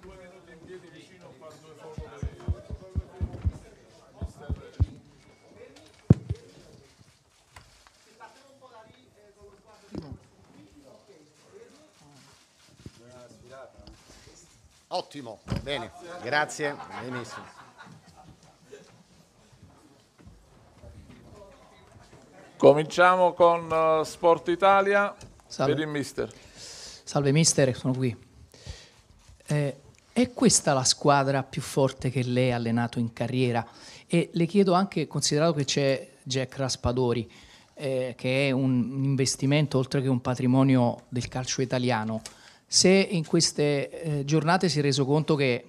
due minuti in piedi vicino a quando è fuoco per Ottimo, bene, grazie, benissimo. Cominciamo con eh, Sport Italia Salve. per il mister. Salve mister, sono qui. Eh, è questa la squadra più forte che lei ha allenato in carriera? E le chiedo anche, considerato che c'è Jack Raspadori, eh, che è un investimento oltre che un patrimonio del calcio italiano, se in queste eh, giornate si è reso conto che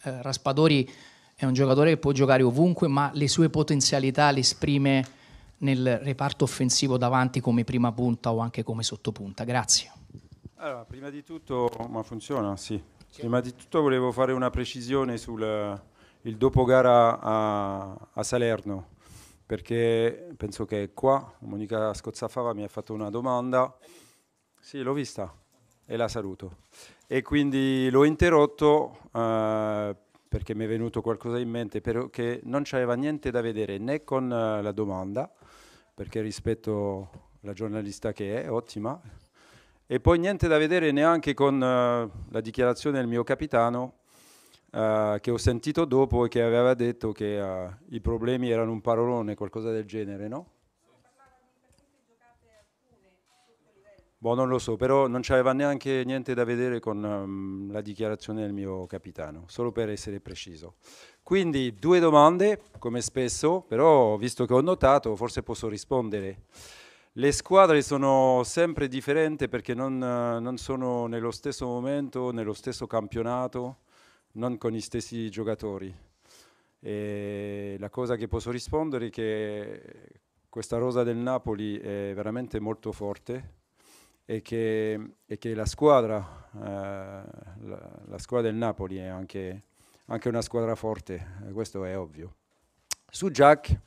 eh, Raspadori è un giocatore che può giocare ovunque, ma le sue potenzialità le esprime nel reparto offensivo davanti come prima punta o anche come sottopunta. Grazie. Allora, prima di tutto, ma funziona, sì, Prima di tutto volevo fare una precisione sul eh, dopogara a, a, Salerno, perché penso che è qua Monica Scozzafava mi ha fatto una domanda. Sì, l'ho vista e la saluto. E quindi l'ho interrotto eh, perché mi è venuto qualcosa in mente, però che non c'aveva niente da vedere né con eh, la domanda, perché rispetto la giornalista che è, ottima, e poi niente da vedere neanche con uh, la dichiarazione del mio capitano uh, che ho sentito dopo e che aveva detto che uh, i problemi erano un parolone, qualcosa del genere, no? Boh, non lo so, però non c'aveva neanche niente da vedere con um, la dichiarazione del mio capitano, solo per essere preciso. Quindi due domande, come spesso, però visto che ho notato, forse posso rispondere. Le squadre sono sempre differenti perché non, non, sono nello stesso momento, nello stesso campionato, non con gli stessi giocatori. E la cosa che posso rispondere è che questa rosa del Napoli è veramente molto forte e che, e che la, squadra, eh, la, la, squadra, del Napoli è anche, anche una squadra forte, questo è ovvio. Su Jack,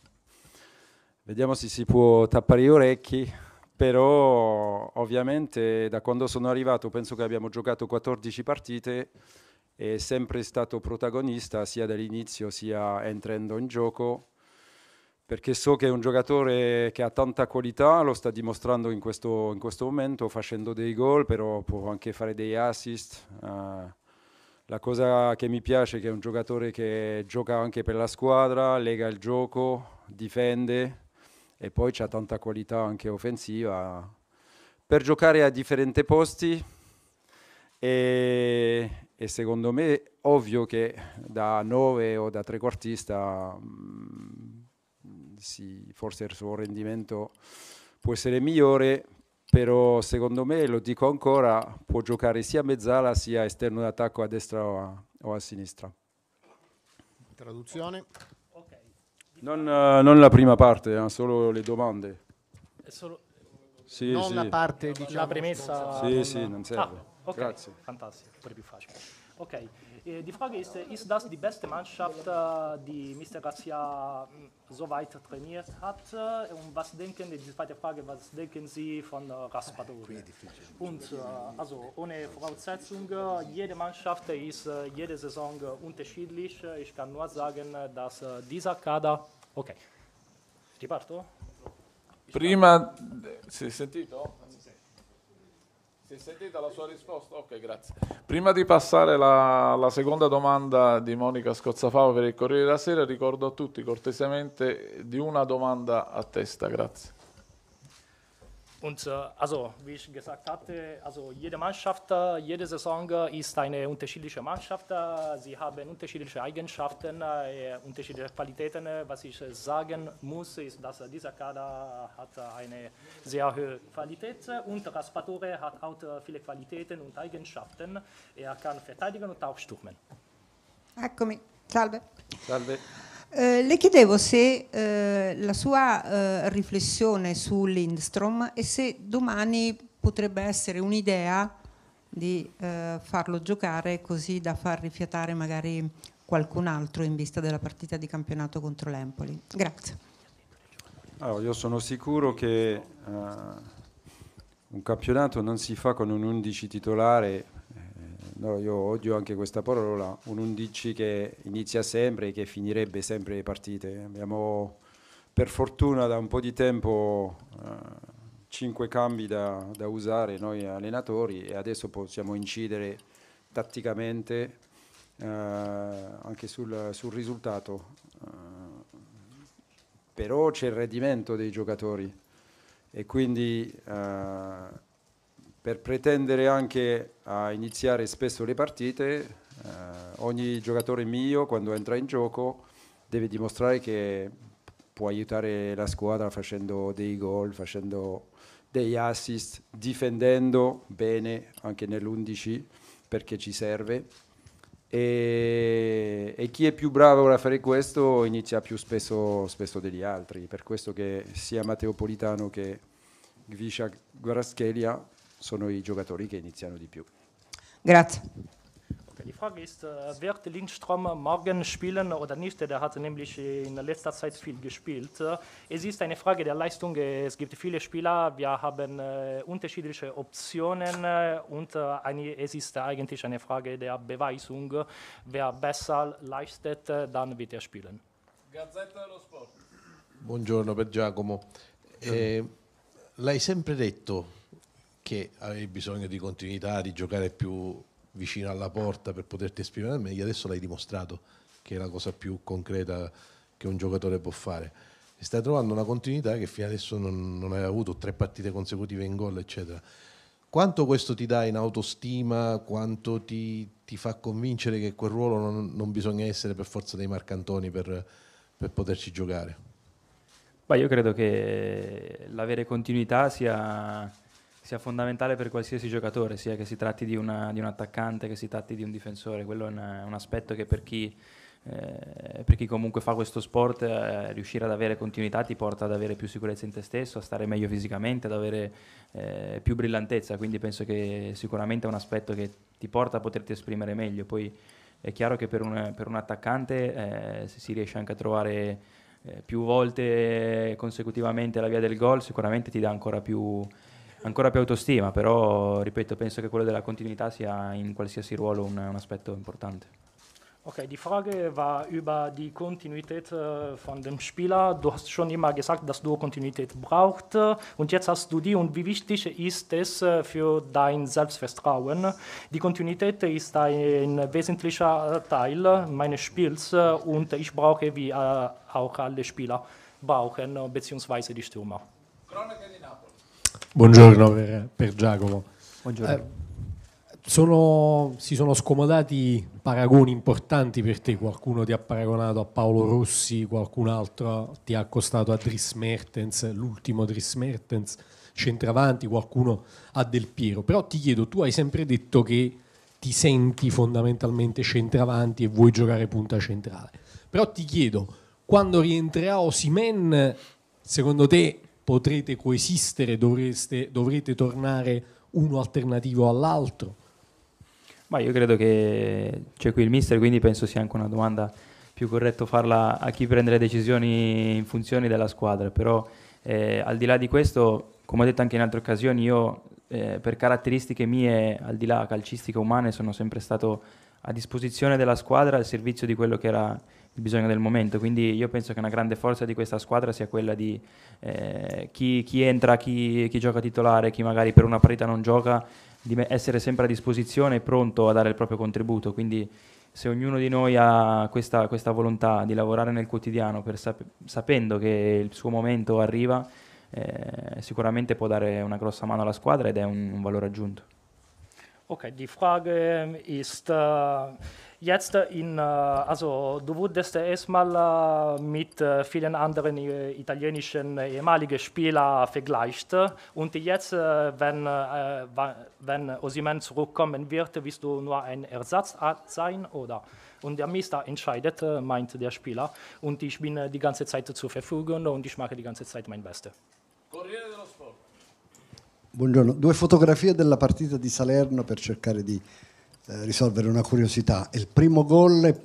Vediamo se si può tappare gli orecchi, però ovviamente da quando sono arrivato penso che abbiamo giocato 14 partite è sempre stato protagonista sia dall'inizio sia entrando in gioco perché so che è un giocatore che ha tanta qualità, lo sta dimostrando in questo, in questo momento facendo dei gol, però può anche fare dei assist. Uh, la cosa che mi piace è che è un giocatore che gioca anche per la squadra, lega il gioco, difende, e poi c'ha tanta qualità anche offensiva per giocare a differenti posti e, e secondo me è ovvio che da 9 o da trequartista mm, sì, forse il suo rendimento può essere migliore però secondo me, lo dico ancora, può giocare sia a mezzala sia esterno d'attacco a destra o a, o a sinistra. Traduzione. Non, eh, non la prima parte, eh, solo le domande. È solo... Sì, non sì. la parte, diciamo, la premessa. Sì, non... sì, non serve. Ah, okay. Grazie. Fantastico, pure più facile. Ok. Äh, die Frage ist, äh, ist das die beste Mannschaft, äh, die Mr. Garcia hm, so weit trainiert hat? Und was denken, die zweite Frage, was denken Sie von Raspadori? Und also ohne Voraussetzung, jede Mannschaft ist jede Saison unterschiedlich. Ich kann nur sagen, dass dieser Kader... Ok, riparto? Prima, si è sentito? Se sentite la sua risposta, ok, grazie. Prima di passare alla seconda domanda di Monica Scozzafavo per il Corriere della Sera, ricordo a tutti cortesemente di una domanda a testa, grazie. Und äh, also, wie ich gesagt hatte, also jede Mannschaft, jede Saison ist eine unterschiedliche Mannschaft. Sie haben unterschiedliche Eigenschaften, äh, unterschiedliche Qualitäten. Was ich sagen muss, ist, dass dieser Kader hat eine sehr hohe Qualität und Raspatore hat auch viele Qualitäten und Eigenschaften. Er kann verteidigen und auch stürmen. Eccomi, salve. Salve. Eh, le chiedevo se eh, la sua eh, riflessione su Lindstrom e se domani potrebbe essere un'idea di eh, farlo giocare così da far rifiatare magari qualcun altro in vista della partita di campionato contro l'Empoli. Grazie. Allora, io sono sicuro che eh, un campionato non si fa con un 11 titolare no, io odio anche questa parola, un 11 che inizia sempre e che finirebbe sempre le partite. Abbiamo per fortuna da un po' di tempo eh, 5 cambi da, da, usare noi allenatori e adesso possiamo incidere tatticamente eh, anche sul, sul risultato. Eh, però c'è il rendimento dei giocatori e quindi... Eh, per pretendere anche a iniziare spesso le partite, eh, ogni giocatore mio quando entra in gioco deve dimostrare che può aiutare la squadra facendo dei gol, facendo degli assist, difendendo bene anche nell'11 perché ci serve. E, e, chi è più bravo a fare questo inizia più spesso, spesso degli altri, per questo che sia Matteo Politano che Gviscia Guaraschelia sono i giocatori che iniziano di più. Grazie. Die Frage ist, äh, wird Lindström morgen spielen oder nicht? Der hat nämlich in letzter Zeit viel gespielt. Es ist eine Frage der Leistung. Es gibt viele Spieler, wir haben äh, unterschiedliche Optionen äh, und es ist eigentlich eine Frage der Beweisung. Wer besser leistet, dann wird er spielen. Gazzetta dello Sport. Buongiorno per Giacomo. Eh, l'hai sempre detto che avevi bisogno di continuità, di giocare più vicino alla porta per poterti esprimere meglio, adesso l'hai dimostrato che è la cosa più concreta che un giocatore può fare. E stai trovando una continuità che fino adesso non, non hai avuto, tre partite consecutive in gol, eccetera. Quanto questo ti dà in autostima, quanto ti, ti fa convincere che quel ruolo non, non, bisogna essere per forza dei marcantoni per, per poterci giocare? Beh, io credo che l'avere continuità sia sia fondamentale per qualsiasi giocatore, sia che si tratti di, una, di un attaccante, che si tratti di un difensore. Quello è una, un aspetto che per chi, eh, per chi, comunque fa questo sport eh, riuscire ad avere continuità ti porta ad avere più sicurezza in te stesso, a stare meglio fisicamente, ad avere eh, più brillantezza. Quindi penso che sicuramente è un aspetto che ti porta a poterti esprimere meglio. Poi è chiaro che per un, per un attaccante eh, se si riesce anche a trovare eh, più volte consecutivamente la via del gol, sicuramente ti dà ancora più ancora più autostima, però ripeto, penso che quello della continuità sia in qualsiasi ruolo un, un aspetto importante. Okay, die Frage war über die Kontinuität äh, von dem Spieler. Du hast schon immer gesagt, dass du Kontinuität brauchst und jetzt hast du die und wie wichtig ist es äh, für dein Selbstvertrauen? Die Kontinuität ist ein wesentlicher Teil meines Spiels äh, und ich brauche, wie äh, auch alle Spieler brauchen, beziehungsweise die Stürmer. Kronen. Buongiorno per, per Giacomo. Buongiorno. Eh, sono, si sono scomodati paragoni importanti per te, qualcuno ti ha paragonato a Paolo Rossi, qualcun altro ti ha accostato a Dries Mertens, l'ultimo Dries Mertens, centravanti, qualcuno a Del Piero, però ti chiedo, tu hai sempre detto che ti senti fondamentalmente centravanti e vuoi giocare punta centrale, però ti chiedo, quando rientrerà Osimen, secondo te potrete coesistere, dovreste, dovrete tornare uno alternativo all'altro? Ma io credo che c'è qui il mister, quindi penso sia anche una domanda più corretta farla a chi prende le decisioni in funzione della squadra, però eh, al di là di questo, come ho detto anche in altre occasioni, io eh, per caratteristiche mie, al di là calcistiche umane, sono sempre stato a disposizione della squadra al servizio di quello che era il bisogno del momento. Quindi io penso che una grande forza di questa squadra sia quella di eh, chi, chi, entra, chi, chi, gioca titolare, chi magari per una partita non gioca, di essere sempre a disposizione e pronto a dare il proprio contributo. Quindi se ognuno di noi ha questa, questa volontà di lavorare nel quotidiano sap- sapendo che il suo momento arriva, eh, sicuramente può dare una grossa mano alla squadra ed è un, un valore aggiunto. Ok, die Frage ehm, ist, äh, jetzt in, äh, also du wurdest erstmal äh, mit äh, vielen anderen italienischen ehemaligen Spielern vergleicht und jetzt, wenn, wenn Osimen zurückkommen wird, wirst du nur ein Ersatz sein, oder? Und der Mister entscheidet, meint der Spieler. Und ich bin die ganze Zeit zur Verfügung und ich mache die ganze Zeit mein Bestes. Corriere dello Sport. Buongiorno, due fotografie della partita di Salerno per cercare di Eh, risolvere una curiosità. Il primo gol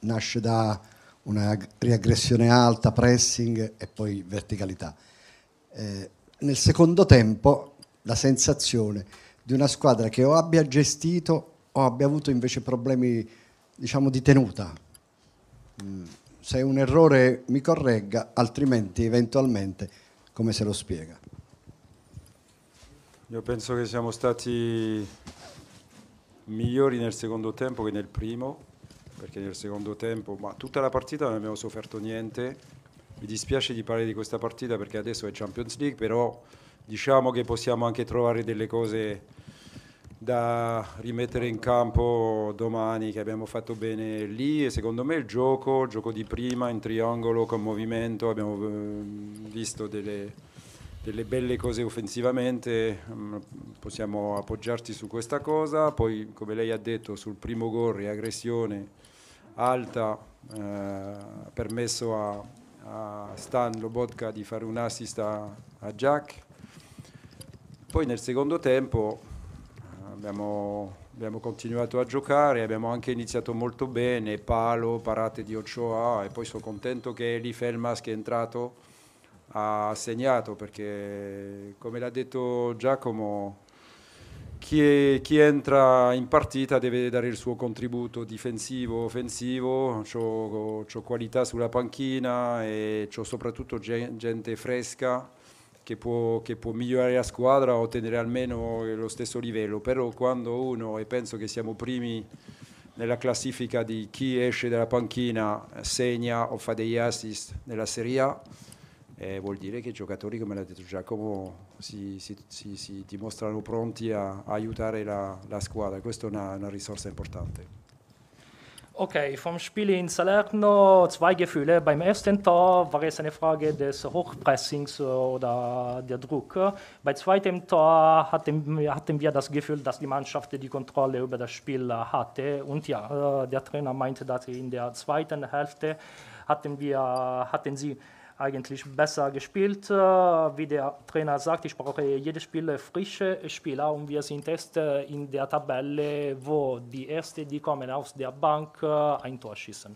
nasce da una riaggressione alta, pressing e poi verticalità. Eh, nel secondo tempo la sensazione di una squadra che o abbia gestito o abbia avuto invece problemi diciamo, di tenuta. Mm, se è un errore mi corregga, altrimenti eventualmente come se lo spiega. Io penso che siamo stati migliori nel secondo tempo che nel primo, perché nel secondo tempo, ma tutta la partita non abbiamo sofferto niente. Mi dispiace di parlare di questa partita perché adesso è Champions League, però diciamo che possiamo anche trovare delle cose da rimettere in campo domani che abbiamo fatto bene lì e secondo me il gioco, il gioco di prima in triangolo con movimento, abbiamo eh, visto delle, delle belle cose offensivamente, mm, possiamo appoggiarci su questa cosa, poi come lei ha detto sul primo gol riaggressione alta, eh, permesso a, a Stan Lobotka di fare un assist a, a Jack, poi nel secondo tempo abbiamo, abbiamo, continuato a giocare, abbiamo anche iniziato molto bene, palo, parate di Ochoa e poi sono contento che Eli Felmas che è entrato ha segnato perché, come l'ha detto Giacomo, chi, è, chi, entra in partita deve dare il suo contributo difensivo, offensivo, c'ho, c'ho qualità sulla panchina e c'ho soprattutto gente fresca che può, che può, migliorare la squadra o ottenere almeno lo stesso livello, però quando uno, e penso che siamo primi nella classifica di chi esce dalla panchina, segna o fa degli assist nella Serie A, eh, vuol dire che giocatori, come l'ha detto Giacomo, si, si, si, si dimostrano pronti a, a aiutare la, la, squadra, questa è una, una risorsa importante. Okay, vom Spiel in Salerno zwei Gefühle. Beim ersten Tor war es eine Frage des Hochpressings äh, oder der Druck. Beim zweiten Tor hatten, hatten wir das Gefühl, dass die Mannschaft die Kontrolle über das Spiel hatte. Und ja, äh, der Trainer meinte, dass in der zweiten Hälfte hatten, wir, hatten sie eigentlich besser gespielt. Äh, wie der Trainer sagt, ich brauche jedes Spiel frische Spieler und wir sind erst in der Tabelle, wo die Ersten, die kommen aus der Bank, äh, ein Tor schießen.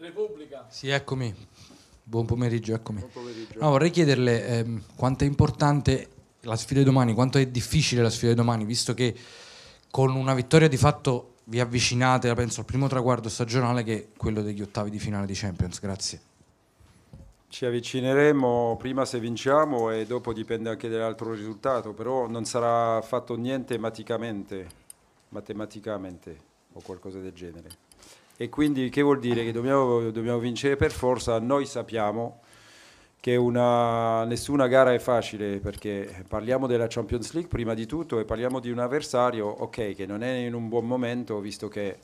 Repubblica. Sì, eccomi. Buon pomeriggio, eccomi. Buon pomeriggio. No, vorrei chiederle ehm, quanto è importante la sfida di domani, quanto è difficile la sfida di domani, visto che con una vittoria di fatto vi avvicinate, penso, al primo traguardo stagionale che è quello degli ottavi di finale di Champions. Grazie. Ci avvicineremo prima se vinciamo e dopo dipende anche dall'altro risultato, però non sarà fatto niente matematicamente, matematicamente o qualcosa del genere. E quindi che vuol dire? Che dobbiamo, dobbiamo vincere per forza, noi sappiamo che una, nessuna gara è facile perché parliamo della Champions League prima di tutto e parliamo di un avversario ok che non è in un buon momento visto che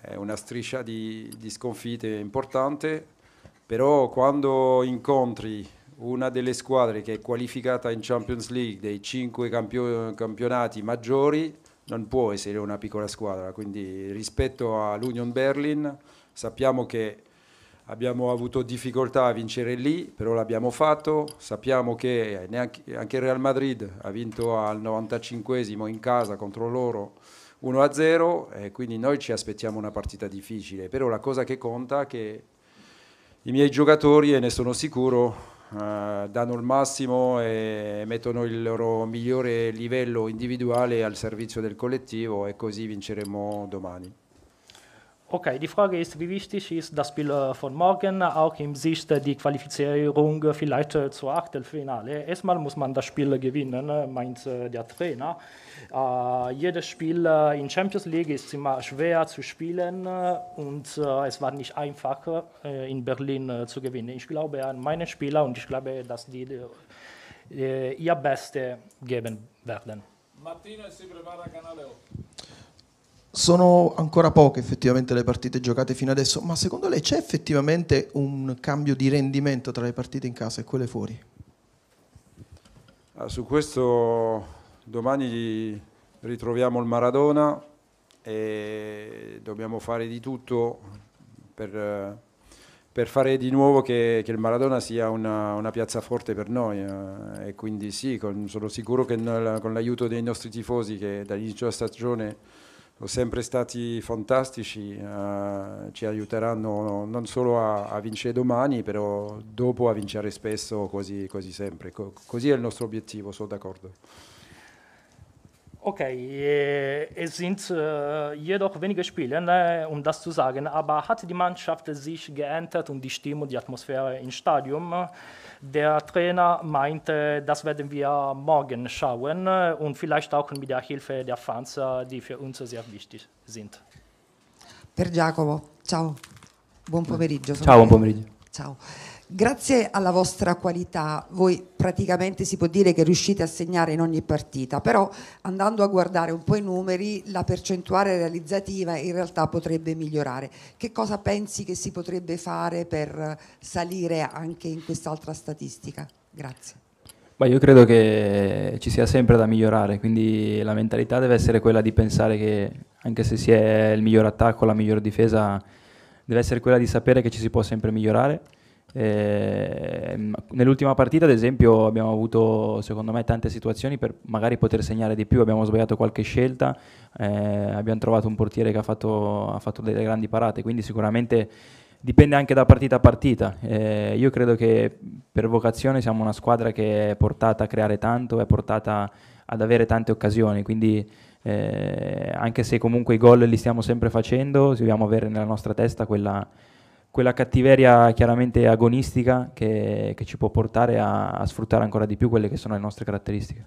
è una striscia di, di sconfite importante però quando incontri una delle squadre che è qualificata in Champions League dei cinque campio- campionati maggiori non può essere una piccola squadra, quindi rispetto all'Union Berlin sappiamo che abbiamo avuto difficoltà a vincere lì, però l'abbiamo fatto, sappiamo che neanche, anche il Real Madrid ha vinto al 95esimo in casa contro loro 1-0 e quindi noi ci aspettiamo una partita difficile, però la cosa che conta è che i miei giocatori, e ne sono sicuro, eh, danno il massimo e mettono il loro migliore livello individuale al servizio del collettivo e così vinceremo domani. Okay, die Frage ist, wie wichtig ist das Spiel äh, von morgen, auch im Sicht der Qualifizierung äh, vielleicht äh, zur Achtelfinale. Erstmal muss man das Spiel gewinnen, meint der Trainer. Uh, jedes Spiel in Champions League ist immer schwer zu spielen und es war nicht einfach, in Berlin zu gewinnen. Ich glaube an meine Spieler und ich glaube, dass die ihr Bestes geben werden. Martino e si prepara Canale 8. Sono ancora poche effettivamente le partite giocate fino adesso, ma secondo lei c'è effettivamente un cambio di rendimento tra le partite in casa e quelle fuori? Ah, su questo domani ritroviamo il Maradona e dobbiamo fare di tutto per, per fare di nuovo che, che il Maradona sia una, una, piazza forte per noi eh, e quindi sì, con, sono sicuro che con l'aiuto dei nostri tifosi che dall'inizio della stagione sono sempre stati fantastici, uh, ci aiuteranno non solo a, a, vincere domani, però dopo a vincere spesso, quasi, così sempre. Co- così è il nostro obiettivo, sono d'accordo. Okay, äh, es sind äh, jedoch wenige Spiele, ne, um das zu sagen, aber hat die Mannschaft sich geändert und die Stimmung, die Atmosphäre im Stadion? Der Trainer meinte, das werden wir morgen schauen äh, und vielleicht auch mit der Hilfe der Fans, äh, die für uns sehr wichtig sind. Per Giacomo, ciao, buon pomeriggio. Ciao, buon pomeriggio. Ciao. Grazie alla vostra qualità, voi praticamente si può dire che riuscite a segnare in ogni partita, però andando a guardare un po' i numeri, la percentuale realizzativa in realtà potrebbe migliorare. Che cosa pensi che si potrebbe fare per salire anche in quest'altra statistica? Grazie. Beh, io credo che ci sia sempre da migliorare, quindi la mentalità deve essere quella di pensare che anche se si è il miglior attacco, la miglior difesa, deve essere quella di sapere che ci si può sempre migliorare eh, nell'ultima partita, ad esempio, abbiamo avuto secondo me tante situazioni per magari poter segnare di più. Abbiamo sbagliato qualche scelta, eh, abbiamo trovato un portiere che ha fatto, ha fatto, delle grandi parate. Quindi, sicuramente dipende anche da partita a partita. Eh, io credo che per vocazione siamo una squadra che è portata a creare tanto, è portata ad avere tante occasioni. Quindi, eh, anche se comunque i gol li stiamo sempre facendo, dobbiamo avere nella nostra testa quella quella cattiveria chiaramente agonistica che, che ci può portare a, a, sfruttare ancora di più quelle che sono le nostre caratteristiche.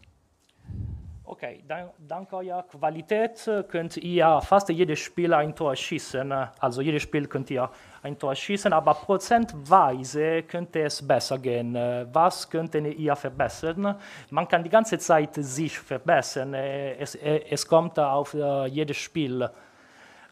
Ok, dank eurer Qualität könnt ihr fast jedes Spiel ein Tor schießen. Also jedes Spiel könnt ihr ein Tor schießen, aber prozentweise könnte es besser gehen. Was könnt ihr verbessern? Man kann die ganze Zeit sich verbessern. Es, es kommt auf äh, jedes Spiel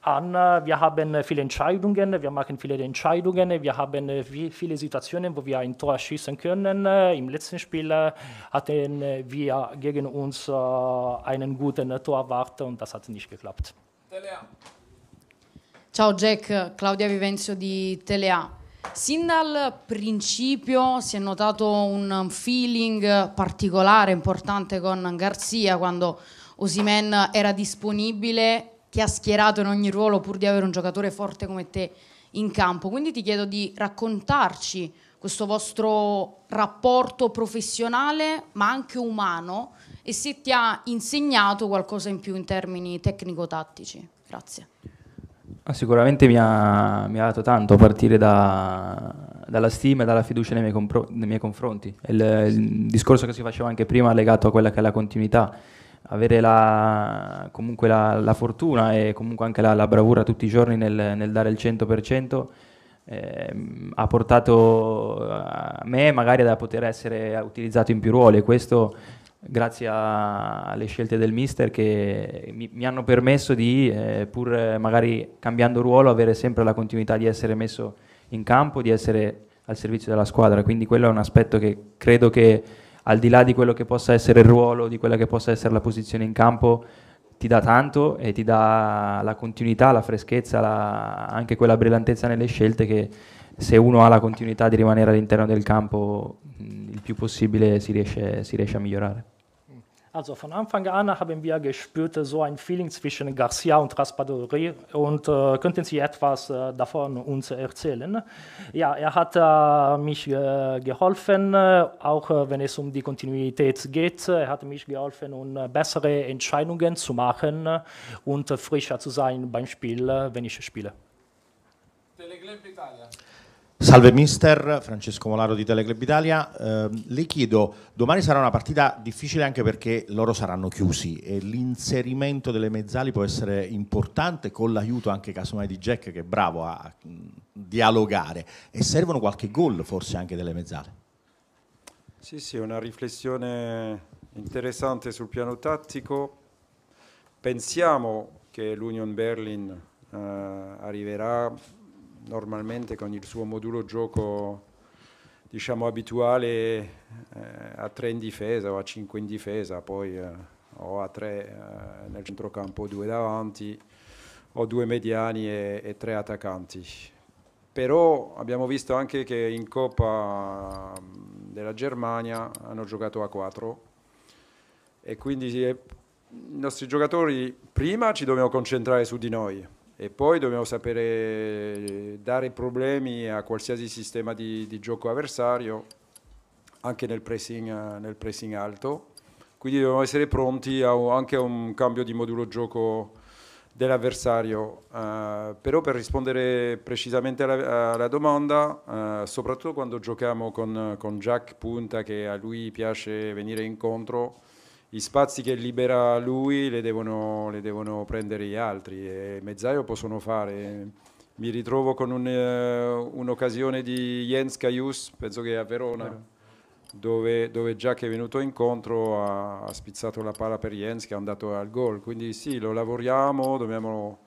an. Wir haben äh, viele Entscheidungen, wir machen viele Entscheidungen, wir haben äh, viele Situationen, wo wir ein Tor schießen können. Äh, Im letzten Spiel hatten wir gegen uns einen guten Torwart und das hat nicht geklappt. Ciao Jack, Claudia Vivenzio di Telea. Sin dal principio si è notato un feeling particolare, importante con Garzia quando Osimen era disponibile che ha schierato in ogni ruolo pur di avere un giocatore forte come te in campo. Quindi ti chiedo di raccontarci questo vostro rapporto professionale ma anche umano e se ti ha insegnato qualcosa in più in termini tecnico-tattici. Grazie. Ah, sicuramente mi ha, mi ha, dato tanto a partire da, dalla stima e dalla fiducia nei miei, nei miei confronti. Il, il discorso che si faceva anche prima legato a quella che è la continuità avere la, comunque la, la, fortuna e comunque anche la, la bravura tutti i giorni nel, nel dare il 100%. Ehm, ha portato a eh, me magari da poter essere utilizzato in più ruoli. Questo grazie a, alle scelte del mister che mi, mi hanno permesso di, eh, pur magari cambiando ruolo, avere sempre la continuità di essere messo in campo, di essere al servizio della squadra. Quindi quello è un aspetto che credo che al di là di quello che possa essere il ruolo, di quella che possa essere la posizione in campo, ti dà tanto e ti dà la continuità, la freschezza, la, anche quella brillantezza nelle scelte che se uno ha la continuità di rimanere all'interno del campo mm, il più possibile si riesce, si riesce a migliorare. Also von Anfang an haben wir gespürt so ein Feeling zwischen Garcia und Raspadori. Und äh, könnten Sie etwas äh, davon uns erzählen? Ja, er hat äh, mich äh, geholfen, äh, auch äh, wenn es um die Kontinuität geht. Er hat mich geholfen, um bessere Entscheidungen zu machen und frischer zu sein beim Spiel, wenn ich spiele. Teleclub Italia. Salve mister, Francesco Molaro di Teleclub Italia. Eh, le chiedo, domani sarà una partita difficile anche perché loro saranno chiusi e l'inserimento delle mezzali può essere importante con l'aiuto anche casomai di Jack che è bravo a, dialogare e servono qualche gol forse anche delle mezzale. Sì, sì, una riflessione interessante sul piano tattico. Pensiamo che l'Union Berlin eh, arriverà normalmente con il suo modulo gioco diciamo abituale eh, a 3 in difesa o a 5 in difesa, poi eh, o a 3 eh, nel centrocampo, 2 davanti, o 2 mediani e 3 attaccanti. Però abbiamo visto anche che in Coppa della Germania hanno giocato a 4 e quindi eh, i nostri giocatori prima ci dobbiamo concentrare su di noi e poi dobbiamo sapere dare problemi a qualsiasi sistema di, di gioco avversario, anche nel pressing, nel pressing, alto. Quindi dobbiamo essere pronti a, anche a un cambio di modulo gioco dell'avversario. Uh, però per rispondere precisamente alla, alla domanda, uh, soprattutto quando giochiamo con, con Jack Punta, che a lui piace venire incontro, gli spazi che libera lui le devono, le devono prendere gli altri e mezzaio possono fare. Mi ritrovo con un, uh, un'occasione di Jens Caius, penso che a Verona, dove, dove già che è venuto incontro ha, ha, spizzato la palla per Jens che è andato al gol. Quindi sì, lo lavoriamo, dobbiamo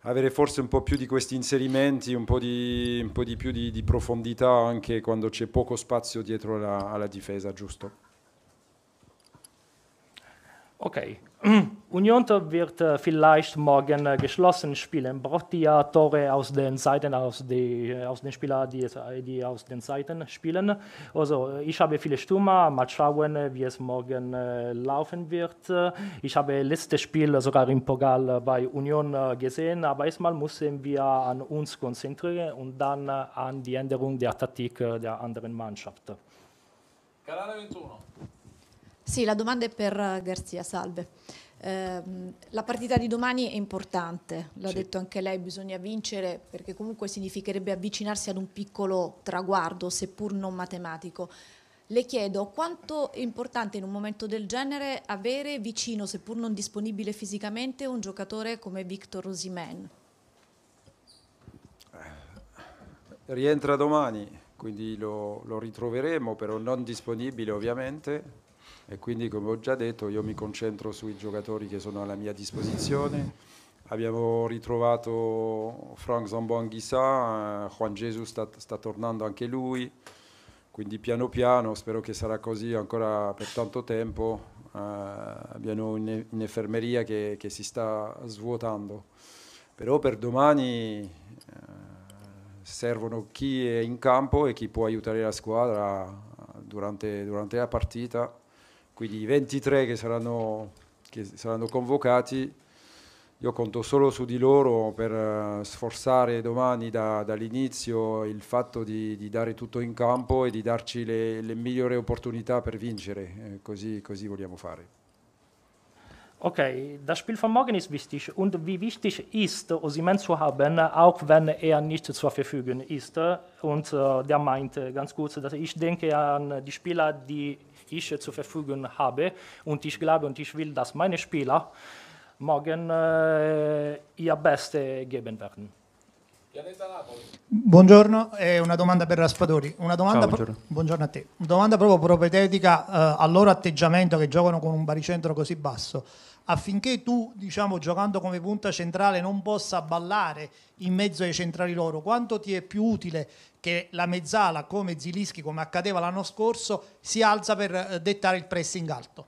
avere forse un po' più di questi inserimenti, un po' di, un po di più di, di, profondità anche quando c'è poco spazio dietro la, alla difesa, giusto? Okay. Union wird äh, vielleicht morgen äh, geschlossen spielen. Braucht ihr Tore aus den Seiten, aus, die, äh, aus den Spielern, die, äh, die, aus den Seiten spielen. Also äh, ich habe viele Stürmer. Mal schauen, wie es morgen äh, laufen wird. Ich habe letztes Spiel sogar in Portugal bei Union gesehen. Aber erstmal müssen wir an uns konzentrieren und dann an die Änderung der Taktik der anderen Mannschaft. Canale 21. Sì, la domanda è per eh, Garzia, salve. Ehm, la partita di domani è importante, l'ha sì. detto anche lei, bisogna vincere perché comunque significherebbe avvicinarsi ad un piccolo traguardo, seppur non matematico. Le chiedo quanto è importante in un momento del genere avere vicino, seppur non disponibile fisicamente, un giocatore come Victor Rosimen? Eh, rientra domani, quindi lo, lo ritroveremo, però non disponibile ovviamente e quindi come ho già detto io mi concentro sui giocatori che sono alla mia disposizione. Abbiamo ritrovato Frank Zambonghisa, eh, Juan Jesus sta, sta, tornando anche lui, quindi piano piano, spero che sarà così ancora per tanto tempo, uh, abbiamo un'infermeria che, che, si sta svuotando. Però per domani eh, servono chi è in campo e chi può aiutare la squadra durante, durante la partita quindi i 23 che saranno, che saranno convocati, io conto solo su di loro per eh, sforzare domani da, dall'inizio il fatto di, di, dare tutto in campo e di darci le, le migliori opportunità per vincere, eh, così, così vogliamo fare. Ok, das Spiel von morgen ist wichtig. Und wie wichtig ist, Osimen zu haben, auch wenn er nicht zur Verfügung ist? Und äh, der meinte ganz kurz, dass ich denke an die Spieler, die ich zur Verfügung habe. Und ich glaube und ich will, dass meine Spieler morgen eh, ihr Bestes geben werden. Buongiorno, è una domanda per Raspadori. Una domanda Ciao, buongiorno. Pro- buongiorno a te. Una domanda proprio propedeutica eh, al loro atteggiamento che giocano con un baricentro così basso affinché tu, diciamo, giocando come punta centrale non possa ballare in mezzo ai centrali loro, quanto ti è più utile che la mezzala, come Zilischi, come accadeva l'anno scorso, si alza per eh, dettare il pressing alto?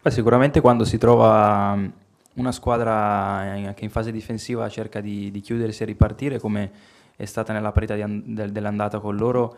Beh, sicuramente quando si trova mm, una squadra eh, che in fase difensiva cerca di, di chiudersi e ripartire, come è stata nella partita di, del, dell'andata con loro,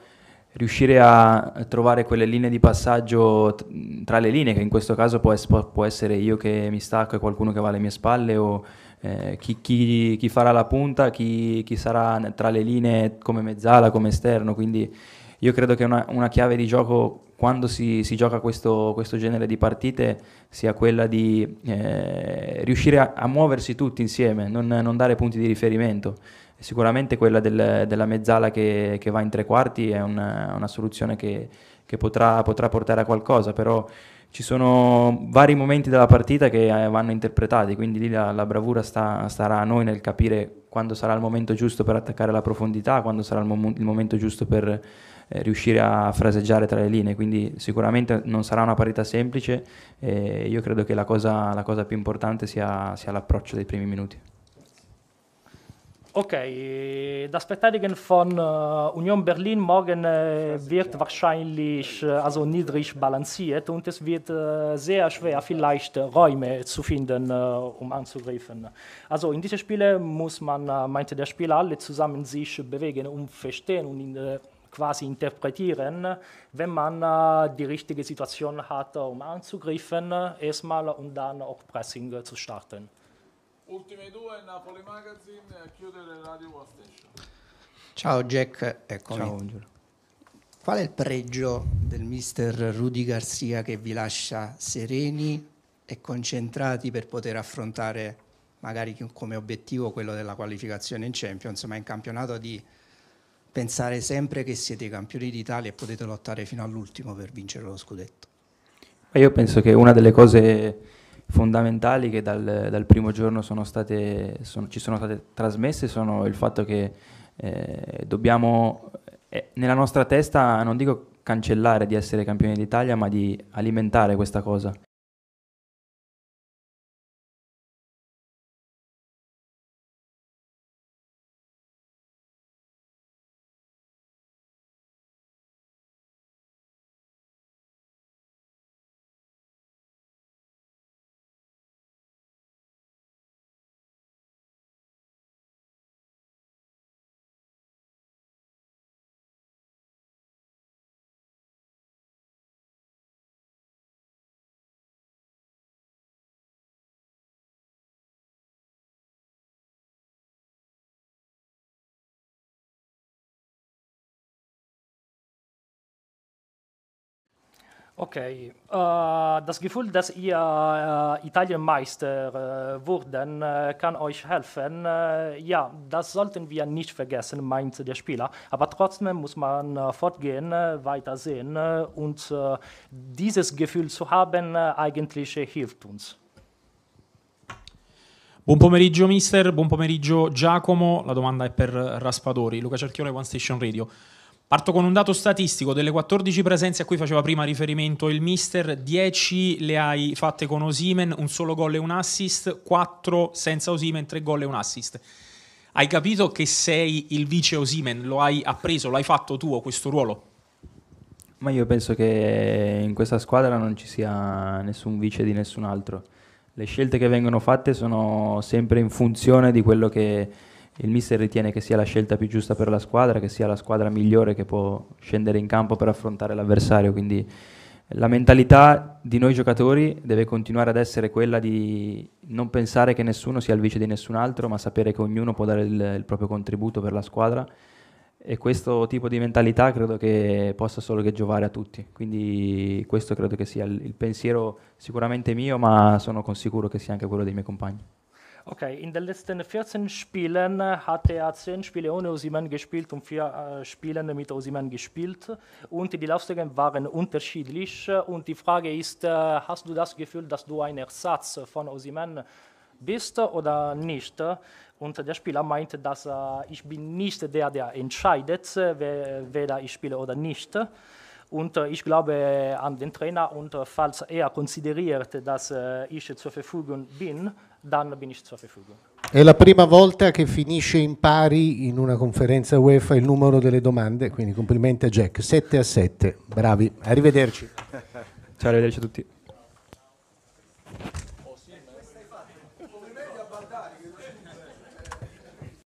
riuscire a trovare quelle linee di passaggio tra le linee, che in questo caso può, es- può essere io che mi stacco e qualcuno che va alle mie spalle o eh, chi, chi, chi, farà la punta, chi, chi, sarà tra le linee come mezzala, come esterno, quindi io credo che una, una chiave di gioco quando si, si gioca questo, questo, genere di partite sia quella di eh, riuscire a, a, muoversi tutti insieme, non, non dare punti di riferimento. Sicuramente quella del, della mezzala che, che, va in tre quarti è una, una soluzione che, che potrà, potrà, portare a qualcosa, però ci sono vari momenti della partita che eh, vanno interpretati, quindi lì la, la bravura sta, starà a noi nel capire quando sarà il momento giusto per attaccare la profondità, quando sarà il, mom- il momento giusto per eh, riuscire a fraseggiare tra le linee, quindi sicuramente non sarà una parità semplice e io credo che la cosa, la cosa più importante sia, sia l'approccio dei primi minuti. Okay, das Verteidigen von Union Berlin morgen eh, wird wahrscheinlich eh, also niedrig balanciert und es wird eh, sehr schwer, vielleicht Räume zu finden, um anzugreifen. Also in diesen Spielen muss man, meinte der Spieler, alle zusammen sich bewegen und verstehen und in, quasi interpretieren, wenn man die richtige Situation hat, um anzugreifen, erstmal und dann auch Pressing zu starten. Ultime due, Napoli Magazine a chiudere Radio One Station. Ciao Jack, eccomi. Ciao, buongiorno. Qual è il pregio del mister Rudy Garcia che vi lascia sereni e concentrati per poter affrontare magari come obiettivo quello della qualificazione in Champions, ma in campionato di pensare sempre che siete campioni d'Italia e potete lottare fino all'ultimo per vincere lo scudetto? Io penso che una delle cose fondamentali che dal, dal primo giorno sono state, sono, ci sono state trasmesse sono il fatto che eh, dobbiamo eh, nella nostra testa, non dico cancellare di essere campioni d'Italia, ma di alimentare questa cosa. Okay, äh, das Gefühl, dass ihr äh, Italienmeister äh, wurden, kann euch helfen. ja, das sollten wir nicht vergessen, meint der Spieler. Aber trotzdem muss man fortgehen, weitersehen und dieses Gefühl zu haben, eigentlich hilft uns. Buon pomeriggio mister, buon pomeriggio Giacomo, la domanda è per Raspadori, Luca Cerchione, One Station Radio. Parto con un dato statistico, delle 14 presenze a cui faceva prima riferimento il mister, 10 le hai fatte con Osimen, un solo gol e un assist, 4 senza Osimen, 3 gol e un assist. Hai capito che sei il vice Osimen, lo hai appreso, lo hai fatto tuo questo ruolo? Ma io penso che in questa squadra non ci sia nessun vice di nessun altro. Le scelte che vengono fatte sono sempre in funzione di quello che il mister ritiene che sia la scelta più giusta per la squadra, che sia la squadra migliore che può scendere in campo per affrontare l'avversario, quindi eh, la mentalità di noi giocatori deve continuare ad essere quella di non pensare che nessuno sia il vice di nessun altro, ma sapere che ognuno può dare il, il proprio contributo per la squadra e questo tipo di mentalità credo che possa solo che giovare a tutti, quindi questo credo che sia il, il pensiero sicuramente mio, ma sono sicuro che sia anche quello dei miei compagni. Okay, in den letzten 14 Spielen äh, hat er 10 Spiele ohne Osiman gespielt und 4 äh, Spiele mit Osiman gespielt. Und die Laufstegen waren unterschiedlich. Und die Frage ist, äh, hast du das Gefühl, dass du ein Ersatz von Osiman bist oder nicht? Und der Spieler meinte, dass äh, ich bin nicht der, der entscheidet, äh, weder ich spiele oder nicht Und äh, ich glaube äh, an den Trainer und äh, falls er consideriert, dass äh, ich zur Verfügung bin, dann bin ich zur Verfügung. È la prima volta che finisce in pari in una conferenza UEFA il numero delle domande, quindi complimenti a Jack, 7 a 7, bravi, arrivederci. Ciao, arrivederci a tutti.